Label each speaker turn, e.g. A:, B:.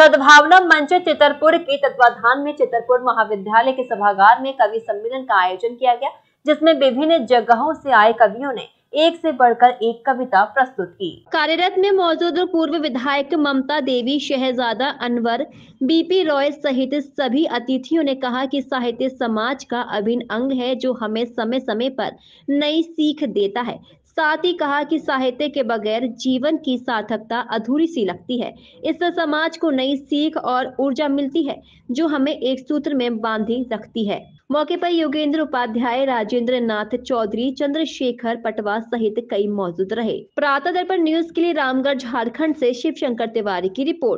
A: सद्भावना मंच चितरपुर के तत्वाधान में चितरपुर महाविद्यालय के सभागार में कवि सम्मेलन का आयोजन किया गया जिसमें विभिन्न जगहों से आए कवियों ने एक से बढ़कर एक कविता प्रस्तुत की कार्यरत में मौजूद पूर्व विधायक ममता देवी शहजादा अनवर बीपी रॉय सहित सभी अतिथियों ने कहा कि साहित्य समाज का अभिन्न अंग है जो हमें समय समय पर नई सीख देता है साथ ही कहा कि साहित्य के बगैर जीवन की सार्थकता अधूरी सी लगती है इससे समाज को नई सीख और ऊर्जा मिलती है जो हमें एक सूत्र में बांधी रखती है मौके पर योगेंद्र उपाध्याय राजेंद्र नाथ चौधरी चंद्रशेखर पटवा सहित कई मौजूद रहे प्रातः दर्पण न्यूज के लिए रामगढ़ झारखंड से शिव शंकर तिवारी की रिपोर्ट